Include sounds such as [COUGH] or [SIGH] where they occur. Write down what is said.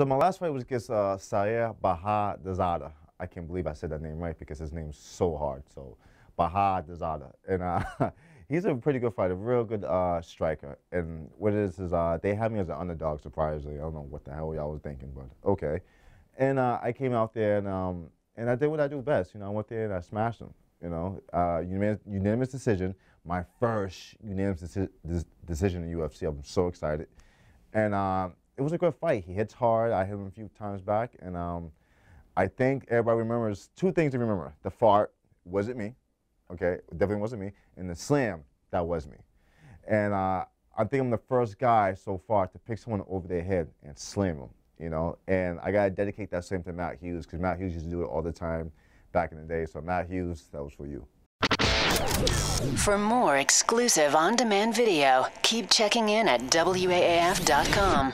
So my last fight was against uh, Sayer Baha I can't believe I said that name right because his name's so hard. So Baha And uh, [LAUGHS] he's a pretty good fighter, real good uh, striker. And what it is is uh, they had me as an underdog, surprisingly. I don't know what the hell y'all was thinking, but okay. And uh, I came out there and um, and I did what I do best. You know, I went there and I smashed him. You know, uh, unanimous decision. My first unanimous deci decision in UFC. I'm so excited. And um, it was a good fight. He hits hard. I hit him a few times back, and um, I think everybody remembers two things to remember: the fart was it me, okay, definitely wasn't me, and the slam that was me, and uh, I think I'm the first guy so far to pick someone over their head and slam them, you know. And I gotta dedicate that same to Matt Hughes because Matt Hughes used to do it all the time back in the day. So Matt Hughes, that was for you. For more exclusive on demand video, keep checking in at WAAF.com.